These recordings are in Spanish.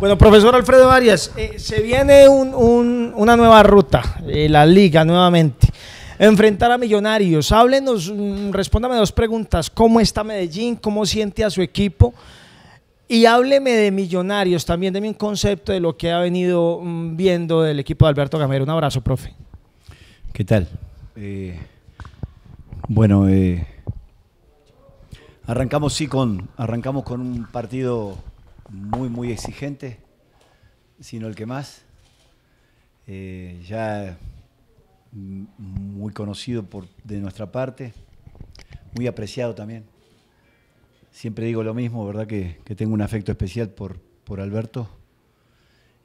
Bueno, profesor Alfredo Arias, eh, se viene una nueva ruta, eh, la liga nuevamente. Enfrentar a Millonarios. Háblenos, mm, respóndame dos preguntas. ¿Cómo está Medellín? ¿Cómo siente a su equipo? Y hábleme de Millonarios, también de un concepto de lo que ha venido mm, viendo del equipo de Alberto Gamero. Un abrazo, profe. ¿Qué tal? Eh, bueno, arrancamos sí con, arrancamos con un partido muy, muy exigente, sino el que más. Eh, ya mm, muy conocido de nuestra parte, muy apreciado también. Siempre digo lo mismo, ¿verdad? Que, que tengo un afecto especial por, Alberto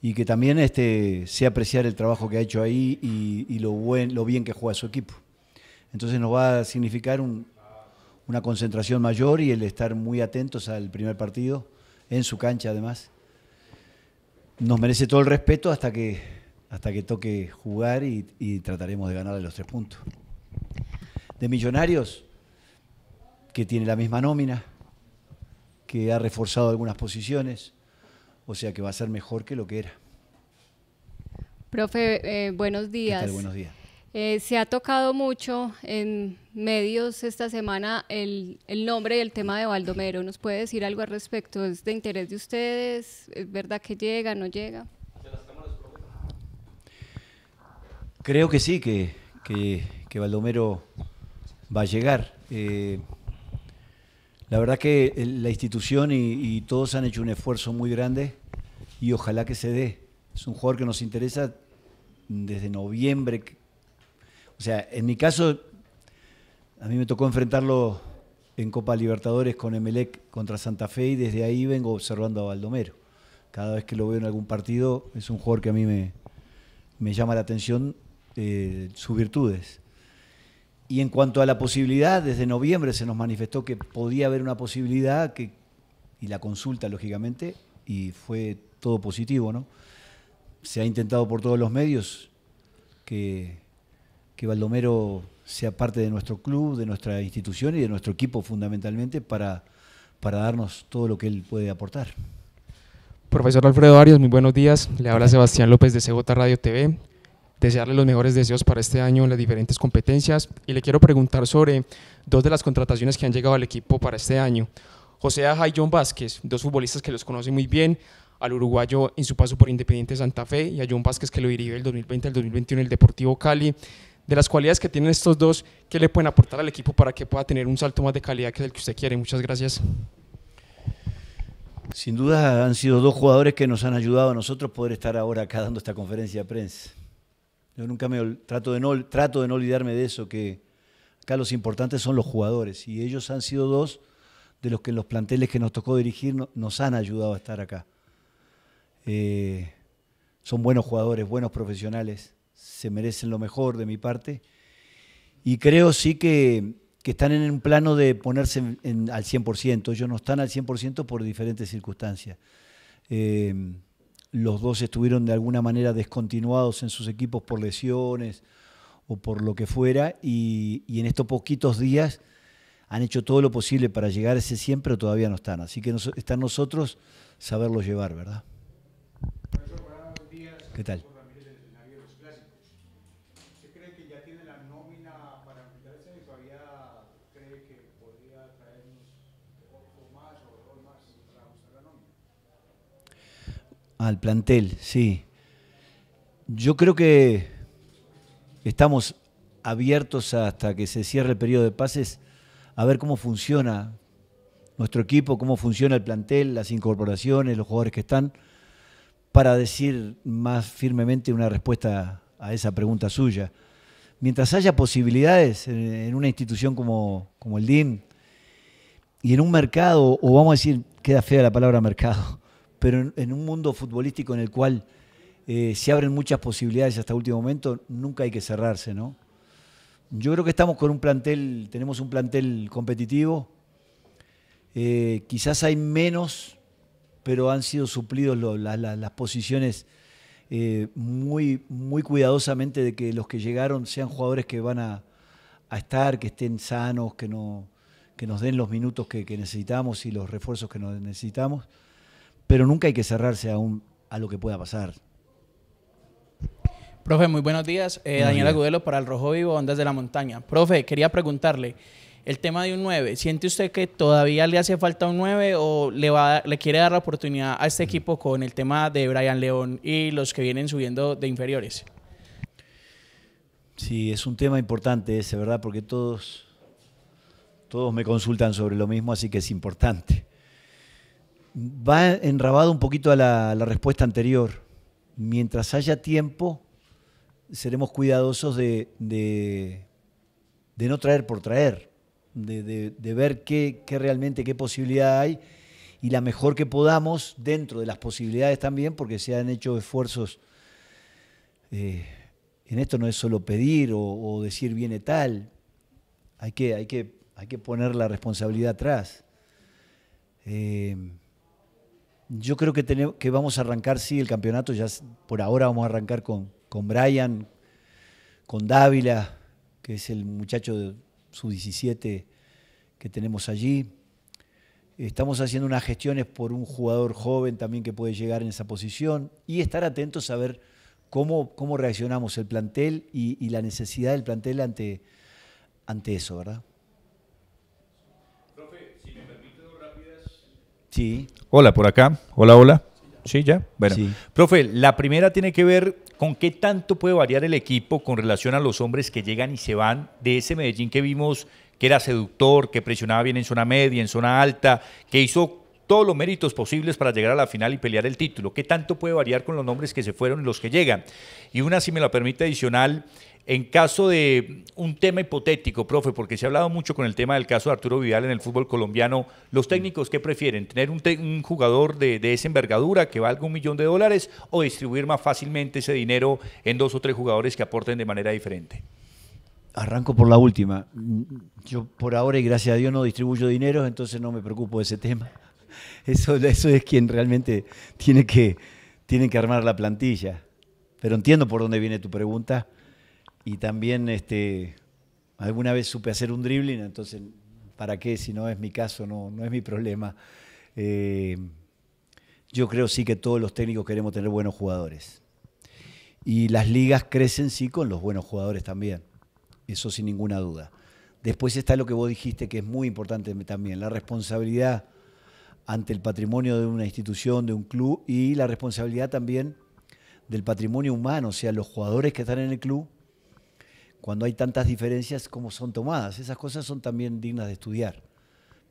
y que también este, sé apreciar el trabajo que ha hecho ahí y, lo, buen, lo bien que juega su equipo. Entonces nos va a significar una concentración mayor y el estar muy atentos al primer partido en su cancha además. Nos merece todo el respeto hasta que, hasta que toque jugar y, trataremos de ganarle los tres puntos. De Millonarios, que tiene la misma nómina, que ha reforzado algunas posiciones, o sea que va a ser mejor que lo que era. Profe, eh, buenos días. Buenos días. Eh, se ha tocado mucho en medios esta semana el, nombre y el tema de Baldomero. ¿Nos puede decir algo al respecto? ¿Es de interés de ustedes? ¿Es verdad que llega, no llega? Creo que sí, que, que, Baldomero va a llegar. Eh, la verdad que eh, la institución y, y todos han hecho un esfuerzo muy grande y ojalá que se dé. Es un jugador que nos interesa desde noviembre o sea, en mi caso, a mí me tocó enfrentarlo en Copa Libertadores con Emelec contra Santa Fe y desde ahí vengo observando a Baldomero. Cada vez que lo veo en algún partido, es un jugador que a mí me, llama la atención eh, sus virtudes. Y en cuanto a la posibilidad, desde noviembre se nos manifestó que podía haber una posibilidad, que, y la consulta, lógicamente, y fue todo positivo, ¿no? Se ha intentado por todos los medios que que Baldomero sea parte de nuestro club, de nuestra institución y de nuestro equipo fundamentalmente para, para darnos todo lo que él puede aportar. Profesor Alfredo Arias, muy buenos días. Le habla Sebastián López de CJ Radio TV. Desearle los mejores deseos para este año en las diferentes competencias y le quiero preguntar sobre dos de las contrataciones que han llegado al equipo para este año. José Aja y John Vázquez, dos futbolistas que los conocen muy bien, al uruguayo en su paso por Independiente Santa Fe y a John Vázquez que lo dirigió el 2020 al 2021 en el Deportivo Cali de las cualidades que tienen estos dos, ¿qué le pueden aportar al equipo para que pueda tener un salto más de calidad que el que usted quiere? Muchas gracias. Sin duda han sido dos jugadores que nos han ayudado a nosotros poder estar ahora acá dando esta conferencia de prensa. Yo nunca me trato de no, trato de no olvidarme de eso, que acá los importantes son los jugadores y ellos han sido dos de los que en los planteles que nos tocó dirigir nos han ayudado a estar acá. Eh, son buenos jugadores, buenos profesionales se merecen lo mejor de mi parte. Y creo sí que, están en un plano de ponerse al 100%. Ellos no están al 100% por diferentes circunstancias. Em, los dos estuvieron de alguna manera descontinuados en sus equipos por lesiones o por lo que fuera. Y, en estos poquitos días han hecho todo lo posible para llegar a ese 100, pero todavía no están. Así que están está nosotros saberlos llevar, ¿verdad? ¿Qué tal? Al plantel, sí. Yo creo que estamos abiertos hasta que se cierre el periodo de pases a ver cómo funciona nuestro equipo, cómo funciona el plantel, las incorporaciones, los jugadores que están, para decir más firmemente una respuesta a esa pregunta suya. Mientras haya posibilidades en una institución como, como el DIM y en un mercado, o vamos a decir, queda fea la palabra mercado, pero en, un mundo futbolístico en el cual eh, se abren muchas posibilidades hasta el último momento, nunca hay que cerrarse, ¿no? Yo creo que estamos con un plantel, tenemos un plantel competitivo. Eh, quizás hay menos, pero han sido suplidos las posiciones eh, muy, muy cuidadosamente de que los que llegaron sean jugadores que van a, estar, que estén sanos, que, nos den los minutos que, necesitamos y los refuerzos que necesitamos pero nunca hay que cerrarse a, a lo que pueda pasar. Profe, muy buenos días. Eh, Daniel Agudelo para El Rojo Vivo, Ondas de la Montaña. Profe, quería preguntarle, el tema de un 9, ¿siente usted que todavía le hace falta un 9 o le, va, le quiere dar la oportunidad a este equipo con el tema de Brian León y los que vienen subiendo de inferiores? Sí, es un tema importante ese, ¿verdad? Porque todos, todos me consultan sobre lo mismo, así que es importante va enrabado un poquito a la, respuesta anterior. Mientras haya tiempo, seremos cuidadosos de, no traer por traer, de, ver qué, realmente, qué posibilidad hay y la mejor que podamos dentro de las posibilidades también, porque se han hecho esfuerzos. Eh, en esto no es solo pedir o, decir viene tal, hay que, hay, que, hay que poner la responsabilidad atrás. Eh, yo creo que, tenemos, que vamos a arrancar, sí, el campeonato, ya por ahora vamos a arrancar con, con Brian, con Dávila, que es el muchacho de su 17 que tenemos allí. Estamos haciendo unas gestiones por un jugador joven también que puede llegar en esa posición y estar atentos a ver cómo, cómo reaccionamos el plantel y, y la necesidad del plantel ante, ante eso, ¿verdad? Sí. Hola, por acá. Hola, hola. Sí, ya. Bueno, profe, la primera tiene que ver con qué tanto puede variar el equipo con relación a los hombres que llegan y se van de ese Medellín que vimos que era seductor, que presionaba bien en zona media, en zona alta, que hizo todos los méritos posibles para llegar a la final y pelear el título. ¿Qué tanto puede variar con los nombres que se fueron y los que llegan? Y una, si me la permite, adicional, en caso de un tema hipotético, profe, porque se ha hablado mucho con el tema del caso de Arturo Vidal en el fútbol colombiano, ¿los técnicos qué prefieren? ¿Tener un, jugador de, esa envergadura que valga un millón de dólares o distribuir más fácilmente ese dinero en dos o tres jugadores que aporten de manera diferente? Arranco por la última. Yo por ahora, y gracias a Dios, no distribuyo dinero, entonces no me preocupo de ese tema. Eso, es quien realmente tiene que, tiene que armar la plantilla. Pero entiendo por dónde viene tu pregunta y también este, alguna vez supe hacer un dribbling, entonces, ¿para qué? Si no es mi caso, no, no es mi problema. Eh, yo creo sí que todos los técnicos queremos tener buenos jugadores. Y las ligas crecen sí con los buenos jugadores también, eso sin ninguna duda. Después está lo que vos dijiste que es muy importante también, la responsabilidad ante el patrimonio de una institución, de un club y la responsabilidad también del patrimonio humano, o sea, los jugadores que están en el club cuando hay tantas diferencias, como son tomadas. Esas cosas son también dignas de estudiar,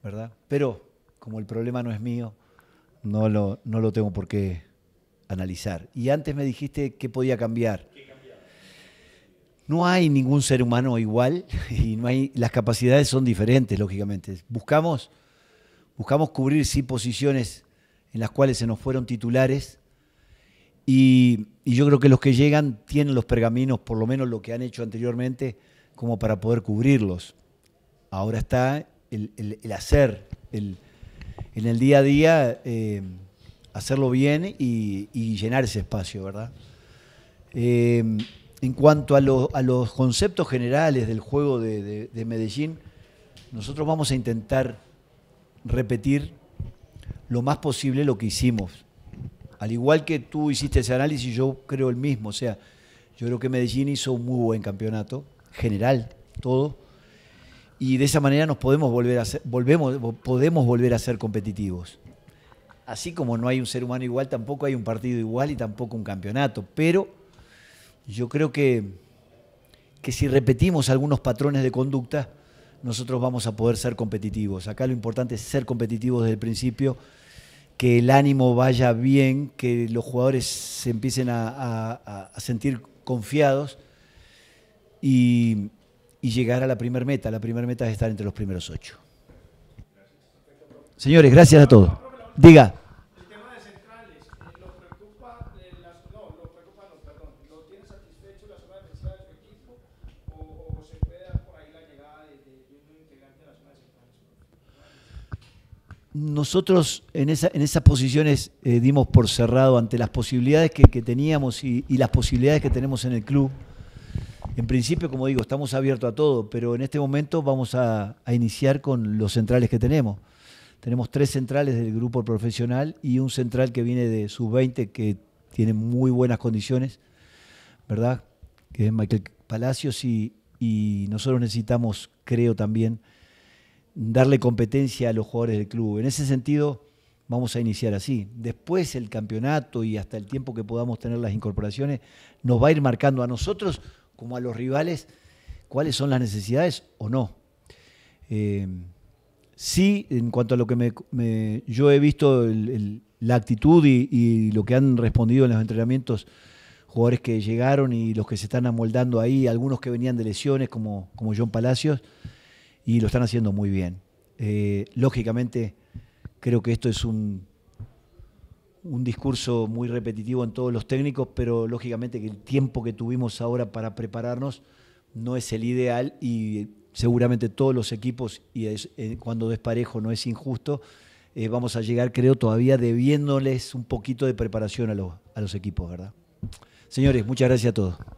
¿verdad? Pero como el problema no es mío, no lo, no lo tengo por qué analizar. Y antes me dijiste qué podía cambiar. No hay ningún ser humano igual y no hay, las capacidades son diferentes, lógicamente. Buscamos, buscamos cubrir sí posiciones en las cuales se nos fueron titulares y, yo creo que los que llegan tienen los pergaminos, por lo menos lo que han hecho anteriormente, como para poder cubrirlos. Ahora está el, hacer, en el día a día, eh, hacerlo bien y, llenar ese espacio, ¿verdad? Eh, en cuanto a, los conceptos generales del juego de, de Medellín, nosotros vamos a intentar repetir lo más posible lo que hicimos al igual que tú hiciste ese análisis, yo creo el mismo. O sea, yo creo que Medellín hizo un muy buen campeonato, general, todo. Y de esa manera nos podemos volver a ser, volvemos, podemos volver a ser competitivos. Así como no hay un ser humano igual, tampoco hay un partido igual y tampoco un campeonato. Pero yo creo que, que si repetimos algunos patrones de conducta, nosotros vamos a poder ser competitivos. Acá lo importante es ser competitivos desde el principio que el ánimo vaya bien, que los jugadores se empiecen a, sentir confiados y, llegar a la primera meta. La primera meta es estar entre los primeros ocho. Señores, gracias a todos. Diga. nosotros en, esas posiciones eh, dimos por cerrado ante las posibilidades que, teníamos y, las posibilidades que tenemos en el club. En principio, como digo, estamos abiertos a todo, pero en este momento vamos a, iniciar con los centrales que tenemos. Tenemos tres centrales del grupo profesional y un central que viene de sub-20 que tiene muy buenas condiciones, ¿verdad? Que es Michael Palacios y nosotros necesitamos, creo también, darle competencia a los jugadores del club. En ese sentido, vamos a iniciar así. Después el campeonato y hasta el tiempo que podamos tener las incorporaciones nos va a ir marcando a nosotros como a los rivales cuáles son las necesidades o no. Eh, sí, en cuanto a lo que me, yo he visto, la actitud y, lo que han respondido en los entrenamientos, jugadores que llegaron y los que se están amoldando ahí, algunos que venían de lesiones como, como John Palacios, y lo están haciendo muy bien. Eh, lógicamente, creo que esto es un, un discurso muy repetitivo en todos los técnicos, pero lógicamente que el tiempo que tuvimos ahora para prepararnos no es el ideal y seguramente todos los equipos, y es, eh, cuando desparejo no es injusto, eh, vamos a llegar, creo, todavía debiéndoles un poquito de preparación a, a los equipos, ¿verdad? Señores, muchas gracias a todos.